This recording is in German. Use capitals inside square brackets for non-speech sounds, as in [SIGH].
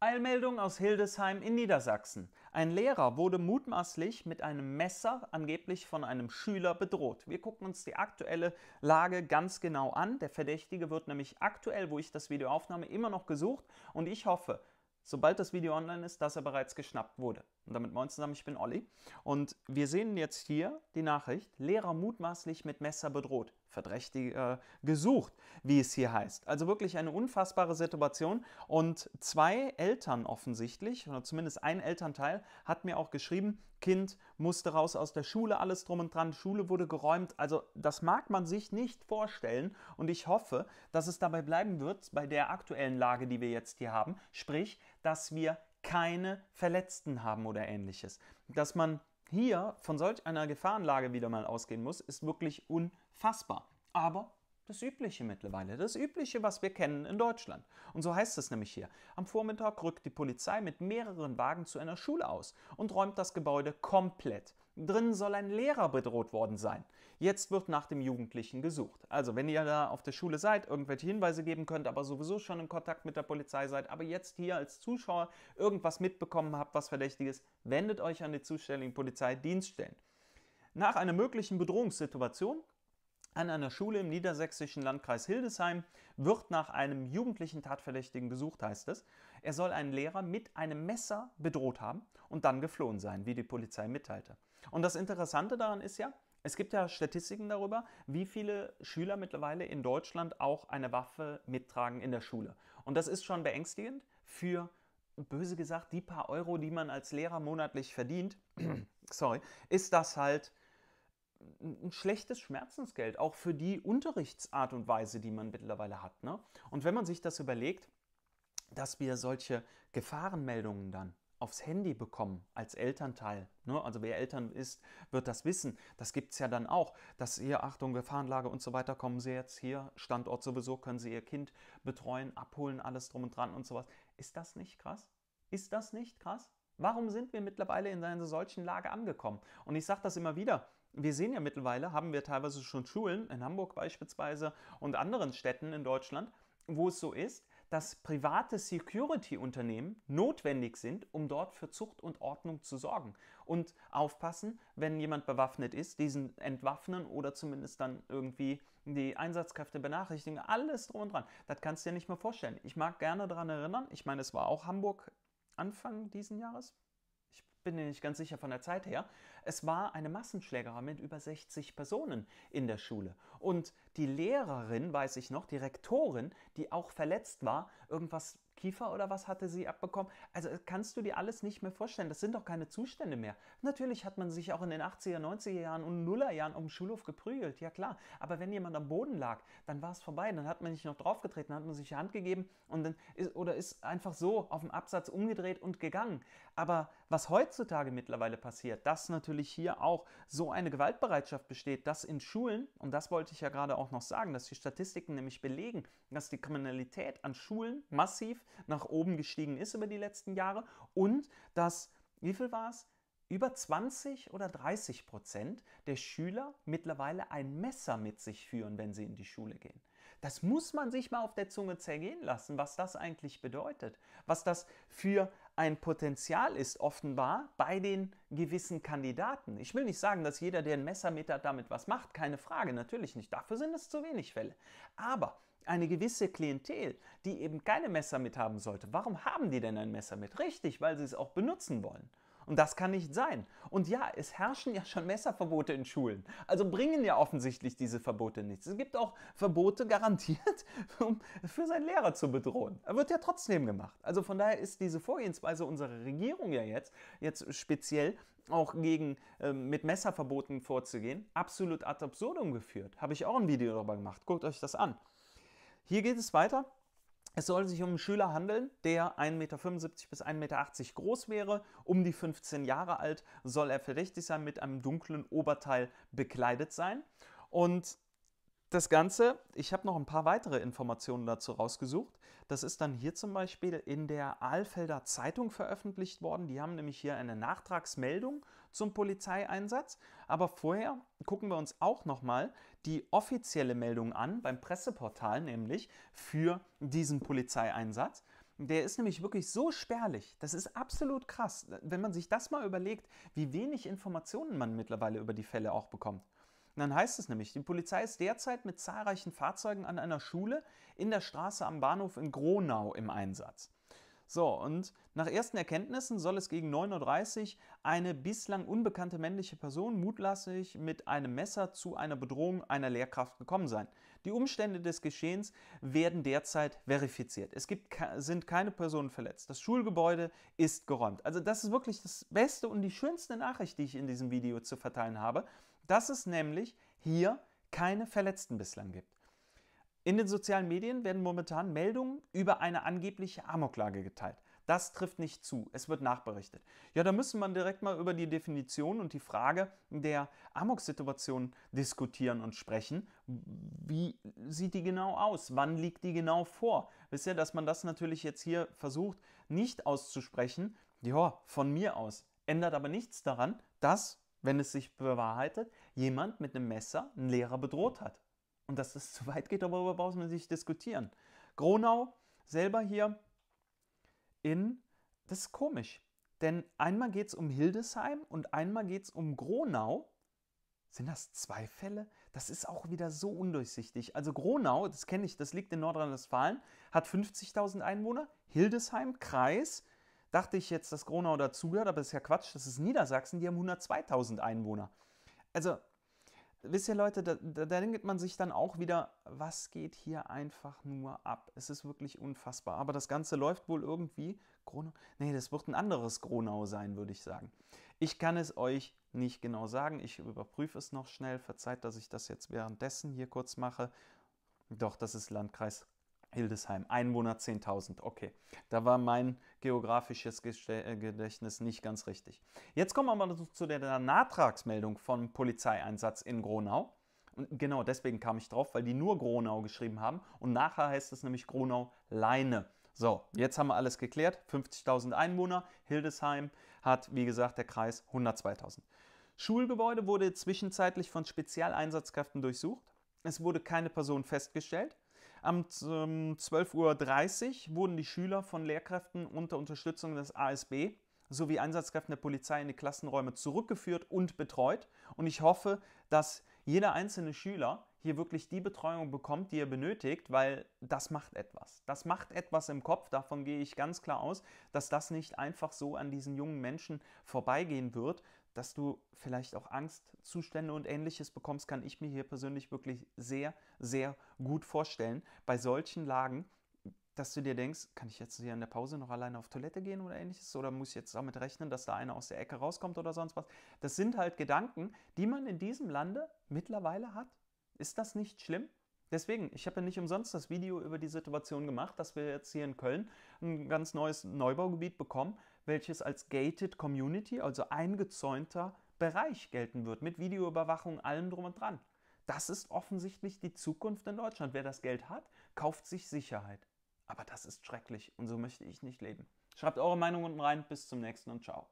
Eilmeldung aus Hildesheim in Niedersachsen. Ein Lehrer wurde mutmaßlich mit einem Messer angeblich von einem Schüler bedroht. Wir gucken uns die aktuelle Lage ganz genau an. Der Verdächtige wird nämlich aktuell, wo ich das Video aufnahme, immer noch gesucht und ich hoffe, sobald das Video online ist, dass er bereits geschnappt wurde. Und damit moin zusammen, ich bin Olli und wir sehen jetzt hier die Nachricht, Lehrer mutmaßlich mit Messer bedroht. Verdächtiger gesucht, wie es hier heißt. Also wirklich eine unfassbare Situation. Und zwei Eltern offensichtlich, oder zumindest ein Elternteil, hat mir auch geschrieben, Kind musste raus aus der Schule, alles drum und dran, Schule wurde geräumt. Also das mag man sich nicht vorstellen. Und ich hoffe, dass es dabei bleiben wird bei der aktuellen Lage, die wir jetzt hier haben. Sprich, dass wir keine Verletzten haben oder ähnliches. Dass man hier von solch einer Gefahrenlage wieder mal ausgehen muss, ist wirklich unfassbar. Aber das Übliche mittlerweile, das Übliche, was wir kennen in Deutschland. Und so heißt es nämlich hier. Am Vormittag rückt die Polizei mit mehreren Wagen zu einer Schule aus und räumt das Gebäude komplett Drinnen soll ein Lehrer bedroht worden sein. Jetzt wird nach dem Jugendlichen gesucht. Also, wenn ihr da auf der Schule seid, irgendwelche Hinweise geben könnt, aber sowieso schon in Kontakt mit der Polizei seid, aber jetzt hier als Zuschauer irgendwas mitbekommen habt, was Verdächtiges, wendet euch an die zuständigen Polizeidienststellen. Nach einer möglichen Bedrohungssituation an einer Schule im niedersächsischen Landkreis Hildesheim wird nach einem jugendlichen Tatverdächtigen gesucht, heißt es. Er soll einen Lehrer mit einem Messer bedroht haben und dann geflohen sein, wie die Polizei mitteilte. Und das Interessante daran ist ja, es gibt ja Statistiken darüber, wie viele Schüler mittlerweile in Deutschland auch eine Waffe mittragen in der Schule. Und das ist schon beängstigend für, böse gesagt, die paar Euro, die man als Lehrer monatlich verdient. [CLEARS THROAT] Sorry, ist das halt ein schlechtes Schmerzensgeld, auch für die Unterrichtsart und Weise, die man mittlerweile hat. Ne? Und wenn man sich das überlegt, dass wir solche Gefahrenmeldungen dann aufs Handy bekommen als Elternteil. Ne? Also wer Eltern ist, wird das wissen. Das gibt es ja dann auch, dass hier, Achtung, Gefahrenlage und so weiter, kommen Sie jetzt hier, Standort sowieso, können Sie Ihr Kind betreuen, abholen, alles drum und dran und sowas. Ist das nicht krass? Ist das nicht krass? Warum sind wir mittlerweile in einer solchen Lage angekommen? Und ich sage das immer wieder. Wir sehen ja mittlerweile, haben wir teilweise schon Schulen, in Hamburg beispielsweise und anderen Städten in Deutschland, wo es so ist, dass private Security-Unternehmen notwendig sind, um dort für Zucht und Ordnung zu sorgen. Und aufpassen, wenn jemand bewaffnet ist, diesen entwaffnen oder zumindest dann irgendwie die Einsatzkräfte benachrichtigen, alles drum und dran. Das kannst du dir nicht mehr vorstellen. Ich mag gerne daran erinnern, ich meine, es war auch Hamburg Anfang diesen Jahres. Ich bin mir nicht ganz sicher von der Zeit her. Es war eine Massenschlägerei mit über 60 Personen in der Schule. Und die Lehrerin, weiß ich noch, die Rektorin, die auch verletzt war, irgendwas Kiefer oder was hatte sie abbekommen. Also kannst du dir alles nicht mehr vorstellen. Das sind doch keine Zustände mehr. Natürlich hat man sich auch in den 80er, 90er Jahren und Nullerjahren um den Schulhof geprügelt, ja klar. Aber wenn jemand am Boden lag, dann war es vorbei. Dann hat man nicht noch draufgetreten, dann hat man sich die Hand gegeben und dann ist, oder ist einfach so auf dem Absatz umgedreht und gegangen. Aber was heutzutage mittlerweile passiert, das natürlich natürlich hier auch so eine Gewaltbereitschaft besteht, dass in Schulen, und das wollte ich ja gerade auch noch sagen, dass die Statistiken nämlich belegen, dass die Kriminalität an Schulen massiv nach oben gestiegen ist über die letzten Jahre und dass, wie viel war es? Über 20 oder 30 Prozent der Schüler mittlerweile ein Messer mit sich führen, wenn sie in die Schule gehen. Das muss man sich mal auf der Zunge zergehen lassen, was das eigentlich bedeutet, was das für ein Potenzial ist, offenbar bei den gewissen Kandidaten. Ich will nicht sagen, dass jeder, der ein Messer mit hat, damit was macht, keine Frage, natürlich nicht. Dafür sind es zu wenig Fälle. Aber eine gewisse Klientel, die eben keine Messer mit haben sollte, warum haben die denn ein Messer mit? Richtig, weil sie es auch benutzen wollen. Und das kann nicht sein. Und ja, es herrschen ja schon Messerverbote in Schulen. Also bringen ja offensichtlich diese Verbote nichts. Es gibt auch Verbote garantiert, [LAUGHS] um für seinen Lehrer zu bedrohen. Er wird ja trotzdem gemacht. Also von daher ist diese Vorgehensweise unserer Regierung ja jetzt, jetzt speziell auch gegen äh, mit Messerverboten vorzugehen, absolut ad absurdum geführt. Habe ich auch ein Video darüber gemacht. Guckt euch das an. Hier geht es weiter. Es soll sich um einen Schüler handeln, der 1,75 Meter bis 1,80 Meter groß wäre, um die 15 Jahre alt, soll er verdächtig sein, mit einem dunklen Oberteil bekleidet sein. Und das Ganze, ich habe noch ein paar weitere Informationen dazu rausgesucht. Das ist dann hier zum Beispiel in der Aalfelder Zeitung veröffentlicht worden. Die haben nämlich hier eine Nachtragsmeldung zum Polizeieinsatz. Aber vorher gucken wir uns auch nochmal die offizielle Meldung an, beim Presseportal nämlich, für diesen Polizeieinsatz. Der ist nämlich wirklich so spärlich. Das ist absolut krass, wenn man sich das mal überlegt, wie wenig Informationen man mittlerweile über die Fälle auch bekommt dann heißt es nämlich, die Polizei ist derzeit mit zahlreichen Fahrzeugen an einer Schule in der Straße am Bahnhof in Gronau im Einsatz. So, und nach ersten Erkenntnissen soll es gegen 9.30 Uhr eine bislang unbekannte männliche Person mutlassig mit einem Messer zu einer Bedrohung einer Lehrkraft gekommen sein. Die Umstände des Geschehens werden derzeit verifiziert. Es gibt, sind keine Personen verletzt. Das Schulgebäude ist geräumt. Also das ist wirklich das Beste und die schönste Nachricht, die ich in diesem Video zu verteilen habe dass es nämlich hier keine Verletzten bislang gibt. In den sozialen Medien werden momentan Meldungen über eine angebliche Amoklage geteilt. Das trifft nicht zu, es wird nachberichtet. Ja, da müssen wir direkt mal über die Definition und die Frage der Amok-Situation diskutieren und sprechen. Wie sieht die genau aus? Wann liegt die genau vor? Wisst ihr, dass man das natürlich jetzt hier versucht, nicht auszusprechen? Ja, von mir aus. Ändert aber nichts daran, dass wenn es sich bewahrheitet, jemand mit einem Messer einen Lehrer bedroht hat. Und dass das zu weit geht, darüber braucht man sich diskutieren. Gronau selber hier in, das ist komisch, denn einmal geht es um Hildesheim und einmal geht es um Gronau. Sind das zwei Fälle? Das ist auch wieder so undurchsichtig. Also Gronau, das kenne ich, das liegt in Nordrhein-Westfalen, hat 50.000 Einwohner. Hildesheim, Kreis, dachte ich jetzt, dass Gronau dazugehört, aber das ist ja Quatsch, das ist Niedersachsen, die haben 102.000 Einwohner. Also, wisst ihr Leute, da, da, denkt man sich dann auch wieder, was geht hier einfach nur ab? Es ist wirklich unfassbar. Aber das Ganze läuft wohl irgendwie. Gronau? Nee, das wird ein anderes Gronau sein, würde ich sagen. Ich kann es euch nicht genau sagen. Ich überprüfe es noch schnell. Verzeiht, dass ich das jetzt währenddessen hier kurz mache. Doch, das ist Landkreis Hildesheim, Einwohner 10.000. Okay, da war mein geografisches äh, Gedächtnis nicht ganz richtig. Jetzt kommen wir mal zu der Nachtragsmeldung vom Polizeieinsatz in Gronau. Und genau deswegen kam ich drauf, weil die nur Gronau geschrieben haben. Und nachher heißt es nämlich Gronau-Leine. So, jetzt haben wir alles geklärt. 50.000 Einwohner. Hildesheim hat, wie gesagt, der Kreis 102.000. Schulgebäude wurde zwischenzeitlich von Spezialeinsatzkräften durchsucht. Es wurde keine Person festgestellt. Am ähm, 12.30 Uhr wurden die Schüler von Lehrkräften unter Unterstützung des ASB sowie Einsatzkräften der Polizei in die Klassenräume zurückgeführt und betreut. Und ich hoffe, dass jeder einzelne Schüler hier wirklich die Betreuung bekommt, die er benötigt, weil das macht etwas. Das macht etwas im Kopf, davon gehe ich ganz klar aus, dass das nicht einfach so an diesen jungen Menschen vorbeigehen wird, dass du vielleicht auch Angstzustände und ähnliches bekommst, kann ich mir hier persönlich wirklich sehr, sehr gut vorstellen. Bei solchen Lagen, dass du dir denkst, kann ich jetzt hier in der Pause noch alleine auf Toilette gehen oder ähnliches? Oder muss ich jetzt damit rechnen, dass da einer aus der Ecke rauskommt oder sonst was? Das sind halt Gedanken, die man in diesem Lande mittlerweile hat. Ist das nicht schlimm? Deswegen, ich habe ja nicht umsonst das Video über die Situation gemacht, dass wir jetzt hier in Köln ein ganz neues Neubaugebiet bekommen, welches als Gated Community, also eingezäunter Bereich gelten wird, mit Videoüberwachung, allem drum und dran. Das ist offensichtlich die Zukunft in Deutschland. Wer das Geld hat, kauft sich Sicherheit. Aber das ist schrecklich und so möchte ich nicht leben. Schreibt eure Meinung unten rein. Bis zum nächsten und ciao.